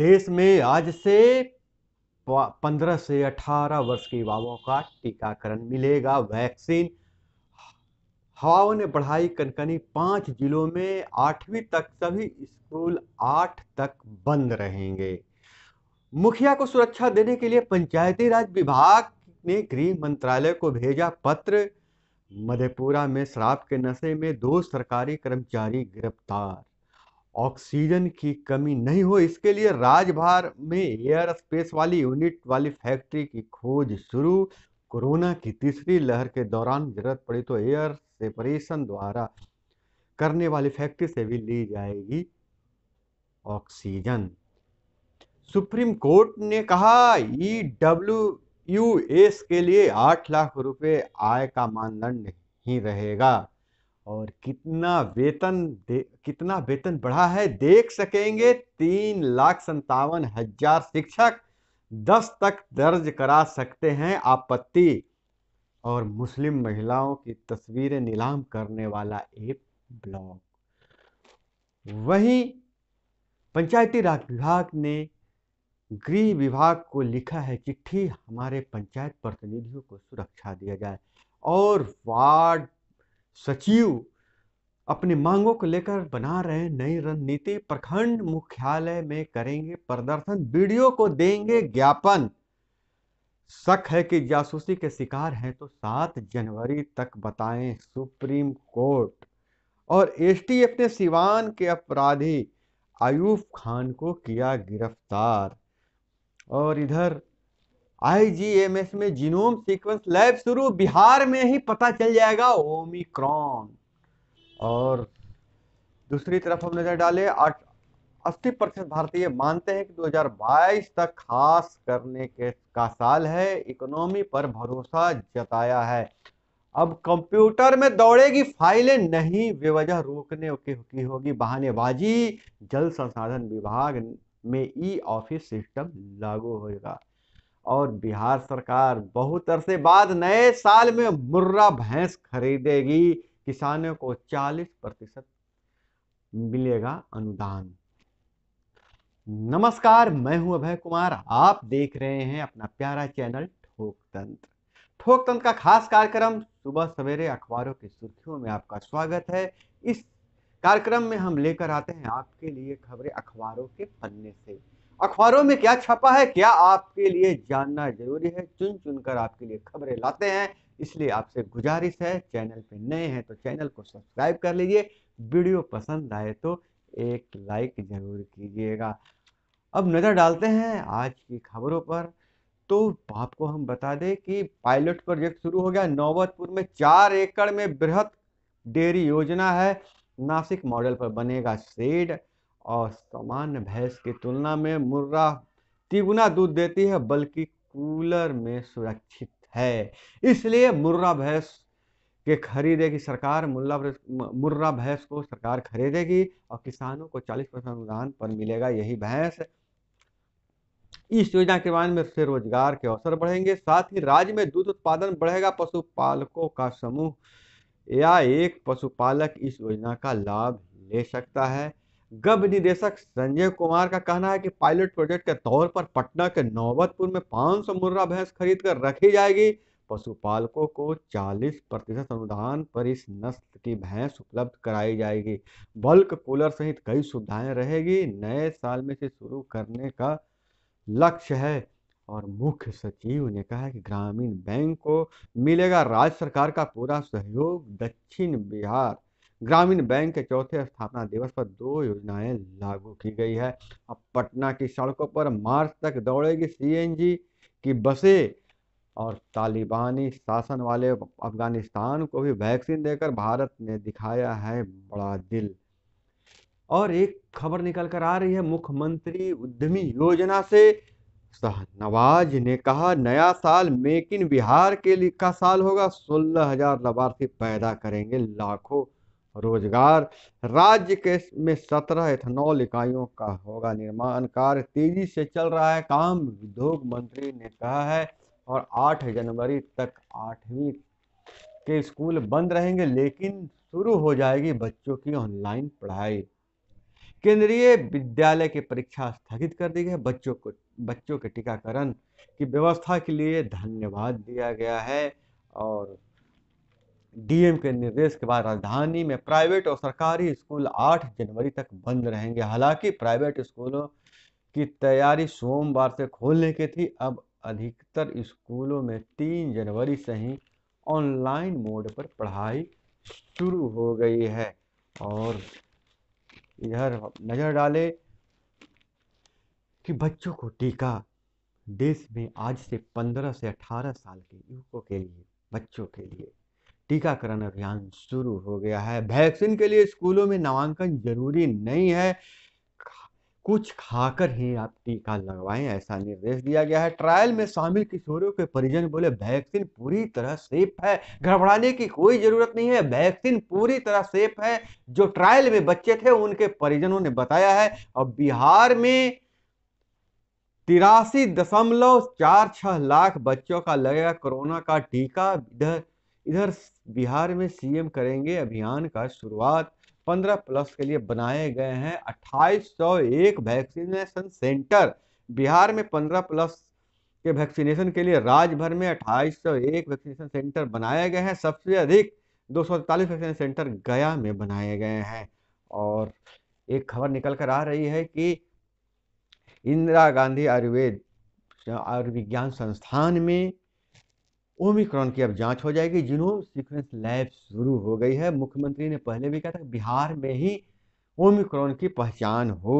देश में आज से पंद्रह से अठारह वर्ष के युवाओं का टीकाकरण मिलेगा वैक्सीन हवाओं ने बढ़ाई कनकनी पांच जिलों में आठवीं तक सभी स्कूल आठ तक बंद रहेंगे मुखिया को सुरक्षा देने के लिए पंचायती राज विभाग ने गृह मंत्रालय को भेजा पत्र मधेपुरा में शराब के नशे में दो सरकारी कर्मचारी गिरफ्तार ऑक्सीजन की कमी नहीं हो इसके लिए राजभार में एयर स्पेस वाली यूनिट वाली फैक्ट्री की खोज शुरू कोरोना की तीसरी लहर के दौरान जरूरत पड़ी तो एयर सेपरेशन द्वारा करने वाली फैक्ट्री से भी ली जाएगी ऑक्सीजन सुप्रीम कोर्ट ने कहा ई डब्ल्यू यू एस के लिए आठ लाख रुपए आय का मानदंड ही रहेगा और कितना वेतन कितना वेतन बढ़ा है देख सकेंगे तीन लाख संतावन हजार शिक्षक दस तक दर्ज करा सकते हैं आपत्ति और मुस्लिम महिलाओं की तस्वीरें नीलाम करने वाला एक ब्लॉग वही पंचायती राज विभाग ने गृह विभाग को लिखा है चिट्ठी हमारे पंचायत प्रतिनिधियों को सुरक्षा दिया जाए और वार्ड सचिव अपनी मांगों को लेकर बना रहे नई रणनीति प्रखंड मुख्यालय में करेंगे प्रदर्शन वीडियो को देंगे ज्ञापन शक है कि जासूसी के शिकार हैं तो 7 जनवरी तक बताएं सुप्रीम कोर्ट और एसटीएफ ने सिवान के अपराधी आयुफ खान को किया गिरफ्तार और इधर आईजीएमएस में जीनोम सीक्वेंस लैब शुरू बिहार में ही पता चल जाएगा ओमिक्रॉन और दूसरी तरफ हम नजर डाले अस्सी परसेंट भारतीय मानते हैं कि 2022 तक खास करने के का साल है इकोनॉमी पर भरोसा जताया है अब कंप्यूटर में दौड़ेगी फाइलें नहीं बेवजह रोकने की होगी बहानेबाजी जल संसाधन विभाग में ई ऑफिस सिस्टम लागू होगा और बिहार सरकार बहुत अरसे बाद नए साल में मुर्रा भैंस खरीदेगी किसानों को 40 प्रतिशत मिलेगा अनुदान नमस्कार मैं हूं अभय कुमार आप देख रहे हैं अपना प्यारा चैनल ठोक तंत्र ठोक तंत्र का खास कार्यक्रम सुबह सवेरे अखबारों की सुर्खियों में आपका स्वागत है इस कार्यक्रम में हम लेकर आते हैं आपके लिए खबरें अखबारों के पन्ने से अखबारों में क्या छपा है क्या आपके लिए जानना जरूरी है चुन चुनकर आपके लिए खबरें लाते हैं इसलिए आपसे गुजारिश है चैनल पे नए हैं तो चैनल को सब्सक्राइब कर लीजिए वीडियो पसंद आए तो एक लाइक जरूर कीजिएगा अब नज़र डालते हैं आज की खबरों पर तो आपको हम बता दें कि पायलट प्रोजेक्ट शुरू हो गया नौबतपुर में चार एकड़ में बृहद डेयरी योजना है नासिक मॉडल पर बनेगा शेड और सामान्य भैंस की तुलना में मुर्रा तिगुना दूध देती है बल्कि कूलर में सुरक्षित है इसलिए मुर्रा भैंस के खरीदे की सरकार मुल्ला मुर्रा भैंस को सरकार खरीदेगी और किसानों को 40 परसेंट अनुदान पर मिलेगा यही भैंस इस योजना के बारे में से रोजगार के अवसर बढ़ेंगे साथ ही राज्य में दूध उत्पादन बढ़ेगा पशुपालकों का समूह या एक पशुपालक इस योजना का लाभ ले सकता है गब निदेशक संजय कुमार का कहना है कि पायलट प्रोजेक्ट के तौर पर पटना के नौबतपुर में 500 सौ मुर्रा भैंस खरीद कर रखी जाएगी पशुपालकों को 40 प्रतिशत अनुदान पर इस नस्ल की भैंस उपलब्ध कराई जाएगी बल्क कूलर सहित कई सुविधाएं रहेगी नए साल में से शुरू करने का लक्ष्य है और मुख्य सचिव ने कहा कि ग्रामीण बैंक को मिलेगा राज्य सरकार का पूरा सहयोग दक्षिण बिहार ग्रामीण बैंक के चौथे स्थापना दिवस पर दो योजनाएं लागू की गई है अब पटना की सड़कों पर मार्च तक दौड़ेगी सीएनजी की बसें और तालिबानी शासन वाले अफगानिस्तान को भी वैक्सीन देकर भारत ने दिखाया है बड़ा दिल और एक खबर निकल कर आ रही है मुख्यमंत्री उद्यमी योजना से शहनवाज ने कहा नया साल मेक इन बिहार के लिए का साल होगा सोलह हजार लाभार्थी पैदा करेंगे लाखों रोजगार राज्य के में सत्रह इथेनॉल इकाइयों का होगा निर्माण कार्य तेजी से चल रहा है काम उद्योग मंत्री ने कहा है और 8 जनवरी तक आठवीं के स्कूल बंद रहेंगे लेकिन शुरू हो जाएगी बच्चों की ऑनलाइन पढ़ाई केंद्रीय विद्यालय की परीक्षा स्थगित कर दी गई बच्चों को बच्चों के टीकाकरण की व्यवस्था के लिए धन्यवाद दिया गया है और डीएम के निर्देश के बाद राजधानी में प्राइवेट और सरकारी स्कूल 8 जनवरी तक बंद रहेंगे हालांकि प्राइवेट स्कूलों की तैयारी सोमवार से खोलने की थी अब अधिकतर स्कूलों में 3 जनवरी से ही ऑनलाइन मोड पर पढ़ाई शुरू हो गई है और इधर नज़र डाले कि बच्चों को टीका देश में आज से 15 से 18 साल के युवकों के लिए बच्चों के लिए टीकाकरण अभियान शुरू हो गया है वैक्सीन के लिए स्कूलों में नामांकन जरूरी नहीं है कुछ खाकर ही आप टीका लगवाएं ऐसा निर्देश दिया गया है ट्रायल में शामिल किशोरों के परिजन बोले वैक्सीन पूरी तरह सेफ है घबराने की कोई जरूरत नहीं है वैक्सीन पूरी तरह सेफ है जो ट्रायल में बच्चे थे उनके परिजनों ने बताया है और बिहार में तिरासी दशमलव चार छह लाख बच्चों का लगेगा कोरोना का टीका इधर इधर बिहार में सीएम करेंगे अभियान का शुरुआत 15 प्लस के लिए बनाए गए हैं 2801 वैक्सीनेशन सेंटर बिहार में 15 प्लस के वैक्सीनेशन के लिए राज्य भर में 2801 वैक्सीनेशन सेंटर बनाए गए हैं सबसे अधिक दो वैक्सीनेशन सेंटर गया में बनाए गए हैं और एक खबर निकल कर आ रही है कि इंदिरा गांधी आयुर्वेद आयुर्विज्ञान संस्थान में ओमिक्रॉन की अब जांच हो जाएगी जीनोम सीक्वेंस लैब शुरू हो गई है मुख्यमंत्री ने पहले भी कहा था बिहार में ही ओमिक्रॉन की पहचान हो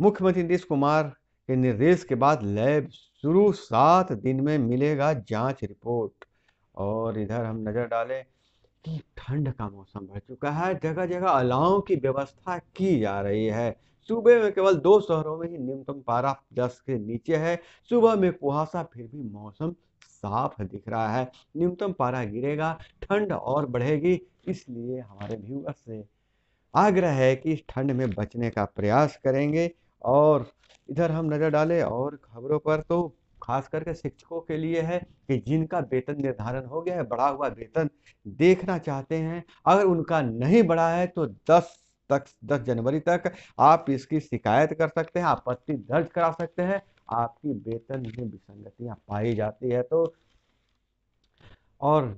मुख्यमंत्री नीतीश कुमार के निर्देश के बाद लैब शुरू सात दिन में मिलेगा जांच रिपोर्ट और इधर हम नज़र डालें कि ठंड का मौसम बढ़ चुका है जगह जगह अलाव की व्यवस्था की जा रही है सूबे में केवल दो शहरों में ही न्यूनतम पारा दस के नीचे है सुबह में कुहासा फिर भी मौसम साफ दिख रहा है न्यूनतम पारा गिरेगा ठंड और बढ़ेगी इसलिए हमारे व्यूअर्स से आग्रह है कि इस ठंड में बचने का प्रयास करेंगे और इधर हम नज़र डालें और खबरों पर तो खास करके शिक्षकों के लिए है कि जिनका वेतन निर्धारण हो गया है बढ़ा हुआ वेतन देखना चाहते हैं अगर उनका नहीं बढ़ा है तो 10 तक 10 जनवरी तक आप इसकी शिकायत कर सकते हैं आपत्ति दर्ज करा सकते हैं आपकी वेतन में विसंगतियां पाई जाती है तो और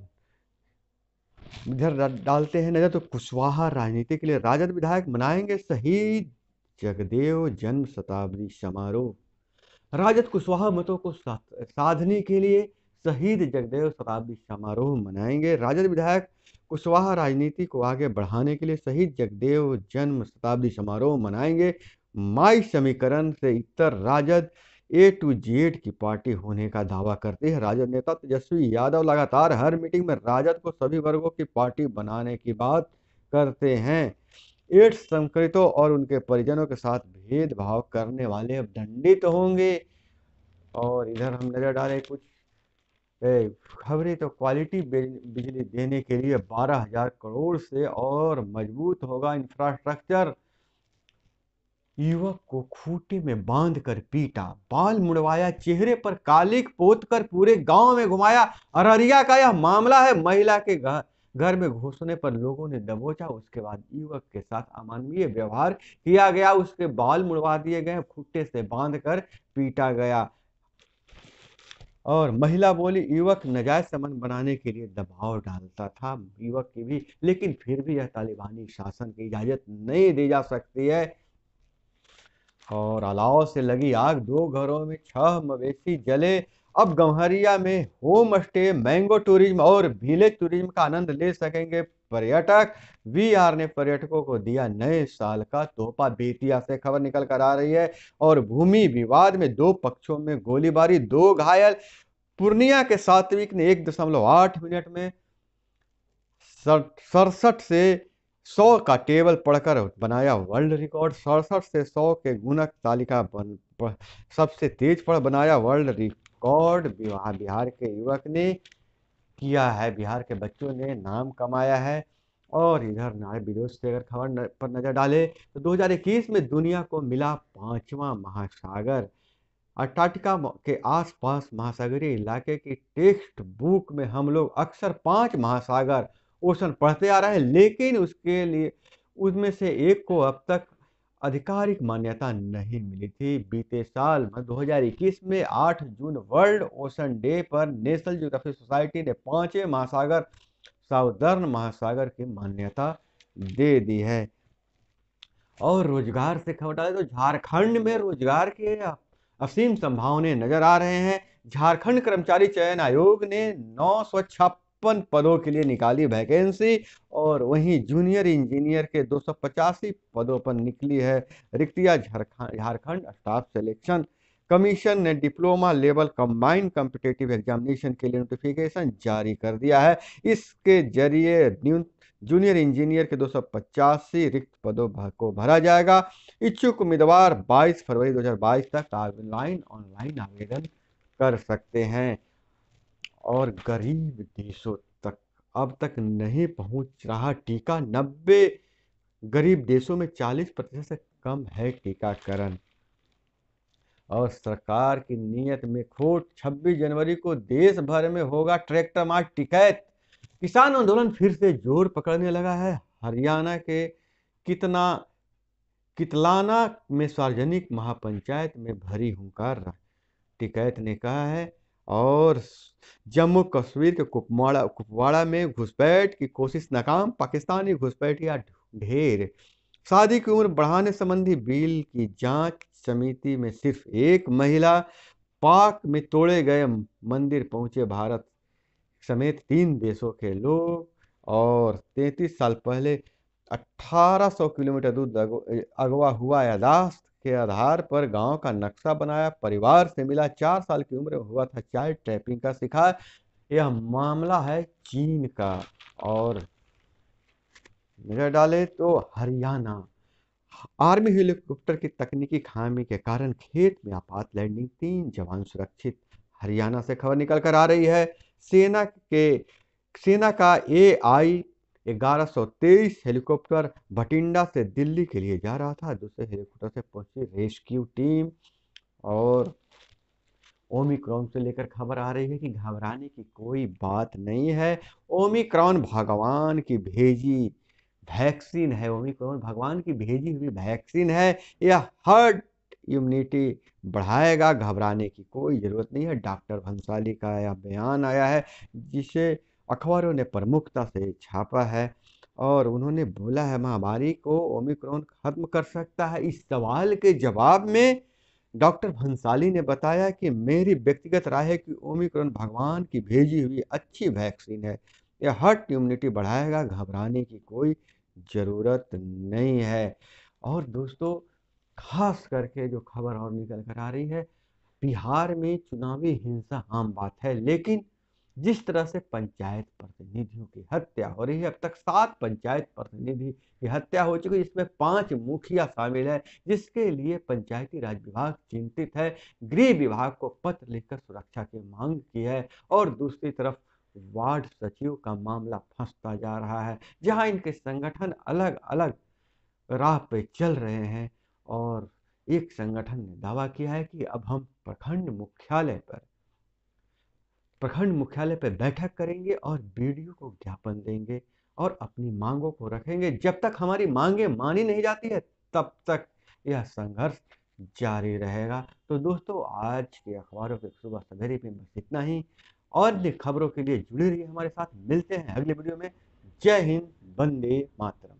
इधर डालते हैं नजर तो कुशवाहा राजनीति के लिए राजद विधायक मनाएंगे सही जगदेव जन्म शताब्दी समारोह राजद कुशवाहा मतों को साधने के लिए शहीद जगदेव शताब्दी समारोह मनाएंगे राजद विधायक कुशवाहा राजनीति को आगे बढ़ाने के लिए शहीद जगदेव जन्म शताब्दी समारोह मनाएंगे माई समीकरण से इतर राजद ए टू जेड की पार्टी होने का दावा करती है राजद नेता तेजस्वी यादव लगातार हर मीटिंग में राजद को सभी वर्गों की पार्टी बनाने की बात करते हैं एड्स संक्रमितों और उनके परिजनों के साथ भेदभाव करने वाले अब दंडित होंगे और इधर हम नजर डालें कुछ खबरें तो क्वालिटी बिजली देने के लिए बारह हजार करोड़ से और मजबूत होगा इंफ्रास्ट्रक्चर युवक को खूटी में बांध कर पीटा बाल मुड़वाया चेहरे पर कालिक पोत कर पूरे गांव में घुमाया अररिया का यह मामला है महिला के घर घर में घुसने पर लोगों ने दबोचा उसके बाद युवक के साथ अमानवीय व्यवहार किया गया उसके बाल मुड़वा दिए गए खूटे से बांध कर पीटा गया और महिला बोली युवक नजायज समन बनाने के लिए दबाव डालता था युवक की भी लेकिन फिर भी यह तालिबानी शासन की इजाजत नहीं दी जा सकती है और अलाव से लगी आग दो घरों में छह मवेशी जले अब गम्हरिया में होम स्टे मैंगो टूरिज्म और विलेज टूरिज्म का आनंद ले सकेंगे पर्यटक वीआर ने पर्यटकों को दिया नए साल का तोहफा बेतिया से खबर निकल कर आ रही है और भूमि विवाद में दो पक्षों में गोलीबारी दो घायल पूर्णिया के सात्विक ने एक दशमलव आठ मिनट में सड़सठ से सौ का टेबल पढ़कर बनाया वर्ल्ड रिकॉर्ड सड़सठ से सौ के गुणक तालिका बन सबसे तेज पढ़ बनाया वर्ल्ड रिकॉर्ड बिहार के युवक ने किया है बिहार के बच्चों ने नाम कमाया है और इधर नारे विदेश से अगर खबर पर नज़र डाले तो 2021 में दुनिया को मिला पांचवा महासागर अंटार्कटिका के आसपास महासागरीय इलाके की टेक्स्ट बुक में हम लोग अक्सर पांच महासागर ओशन पढ़ते आ रहा है लेकिन उसके लिए उसमें से एक को अब तक आधिकारिक मान्यता नहीं मिली थी बीते साल दो हजार इक्कीस में 8 जून वर्ल्ड ओशन डे पर नेशनल ज्योग्राफिक सोसाइटी ने पांचवें महासागर साउदर्न महासागर की मान्यता दे दी है और रोजगार से खबर डाले तो झारखंड में रोजगार के असीम संभावनाएं नजर आ रहे हैं झारखंड कर्मचारी चयन आयोग ने नौ छप्पन पदों के लिए निकाली वैकेंसी और वहीं जूनियर इंजीनियर के दो पदों पर निकली है रिक्तिया Jharkhand Jharkhand staff selection commission ने diploma level combined competitive examination के लिए नोटिफिकेशन जारी कर दिया है इसके जरिए न्यू जूनियर इंजीनियर के दो रिक्त पदों को भरा जाएगा इच्छुक उम्मीदवार 22 फरवरी 2022 तक ऑनलाइन ऑनलाइन आवेदन कर सकते हैं और गरीब देशों तक अब तक नहीं पहुंच रहा टीका नब्बे गरीब देशों में 40 प्रतिशत से कम है टीकाकरण और सरकार की नीयत में खोट 26 जनवरी को देश भर में होगा ट्रैक्टर मार्च टिकैत किसान आंदोलन फिर से जोर पकड़ने लगा है हरियाणा के कितना कितलाना में सार्वजनिक महापंचायत में भरी हुंकार टिकैत ने कहा है और जम्मू कश्मीर के कुपवाड़ा कुपवाड़ा में घुसपैठ की कोशिश नाकाम पाकिस्तानी घुसपैठ या ढेर शादी की उम्र बढ़ाने संबंधी बिल की जांच समिति में सिर्फ एक महिला पाक में तोड़े गए मंदिर पहुंचे भारत समेत तीन देशों के लोग और 33 साल पहले 1800 किलोमीटर दूर अगवा हुआ यादाश्त के आधार पर गांव का नक्शा बनाया परिवार से मिला चार साल की उम्र में हुआ था चाइल्ड ट्रैपिंग का शिकार यह मामला है चीन का और नजर डाले तो हरियाणा आर्मी हेलीकॉप्टर की तकनीकी खामी के कारण खेत में आपात लैंडिंग तीन जवान सुरक्षित हरियाणा से खबर निकल कर आ रही है सेना के सेना का ए आई 1123 हेलीकॉप्टर भटिंडा से दिल्ली के लिए जा रहा था दूसरे हेलीकॉप्टर से पहुंची रेस्क्यू टीम और ओमिक्रॉन से लेकर खबर आ रही है कि घबराने की कोई बात नहीं है ओमिक्रॉन भगवान की भेजी वैक्सीन है ओमिक्रॉन भगवान की भेजी हुई वैक्सीन है यह हर्ट इम्यूनिटी बढ़ाएगा घबराने की कोई ज़रूरत नहीं है डॉक्टर भंसाली का यह बयान आया है जिसे अखबारों ने प्रमुखता से छापा है और उन्होंने बोला है महामारी को ओमिक्रॉन खत्म कर सकता है इस सवाल के जवाब में डॉक्टर भंसाली ने बताया कि मेरी व्यक्तिगत राय है कि ओमिक्रॉन भगवान की भेजी हुई अच्छी वैक्सीन है यह हर्ट इम्यूनिटी बढ़ाएगा घबराने की कोई ज़रूरत नहीं है और दोस्तों खास करके जो खबर और निकल कर आ रही है बिहार में चुनावी हिंसा आम बात है लेकिन जिस तरह से पंचायत प्रतिनिधियों की हत्या हो रही है अब तक सात पंचायत प्रतिनिधि की हत्या हो चुकी है जिसमें पांच मुखिया शामिल है जिसके लिए पंचायती राज विभाग चिंतित है गृह विभाग को पत्र लिखकर सुरक्षा की मांग की है और दूसरी तरफ वार्ड सचिव का मामला फंसता जा रहा है जहां इनके संगठन अलग अलग राह पे चल रहे हैं और एक संगठन ने दावा किया है कि अब हम प्रखंड मुख्यालय पर प्रखंड मुख्यालय पर बैठक करेंगे और बी को ज्ञापन देंगे और अपनी मांगों को रखेंगे जब तक हमारी मांगे मानी नहीं जाती है तब तक यह संघर्ष जारी रहेगा तो दोस्तों आज के अखबारों के सुबह सवेरे में बस इतना ही और खबरों के लिए जुड़े रहिए हमारे साथ मिलते हैं अगले वीडियो में जय हिंद बंदे मातरम